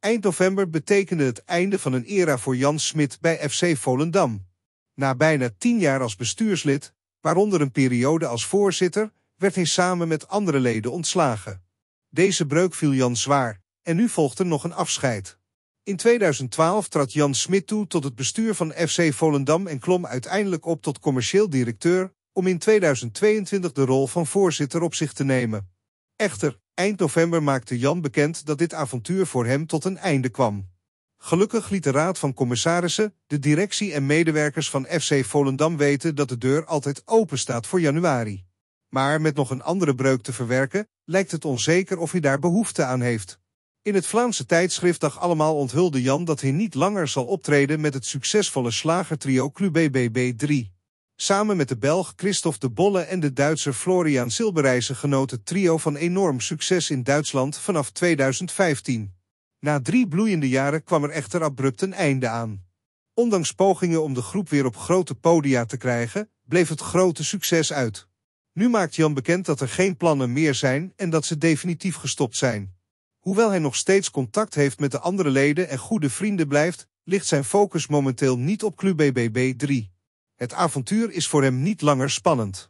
Eind november betekende het einde van een era voor Jan Smit bij FC Volendam. Na bijna tien jaar als bestuurslid, waaronder een periode als voorzitter, werd hij samen met andere leden ontslagen. Deze breuk viel Jan zwaar en nu volgde nog een afscheid. In 2012 trad Jan Smit toe tot het bestuur van FC Volendam en klom uiteindelijk op tot commercieel directeur om in 2022 de rol van voorzitter op zich te nemen. Echter, Eind november maakte Jan bekend dat dit avontuur voor hem tot een einde kwam. Gelukkig liet de Raad van Commissarissen, de directie en medewerkers van FC Volendam weten dat de deur altijd open staat voor januari. Maar met nog een andere breuk te verwerken, lijkt het onzeker of hij daar behoefte aan heeft. In het Vlaamse tijdschrift Dag Allemaal onthulde Jan dat hij niet langer zal optreden met het succesvolle slagertrio Club BBB 3. Samen met de Belg Christophe de Bolle en de Duitser Florian Silberijzen genoot het trio van enorm succes in Duitsland vanaf 2015. Na drie bloeiende jaren kwam er echter abrupt een einde aan. Ondanks pogingen om de groep weer op grote podia te krijgen, bleef het grote succes uit. Nu maakt Jan bekend dat er geen plannen meer zijn en dat ze definitief gestopt zijn. Hoewel hij nog steeds contact heeft met de andere leden en goede vrienden blijft, ligt zijn focus momenteel niet op Club BBB 3. Het avontuur is voor hem niet langer spannend.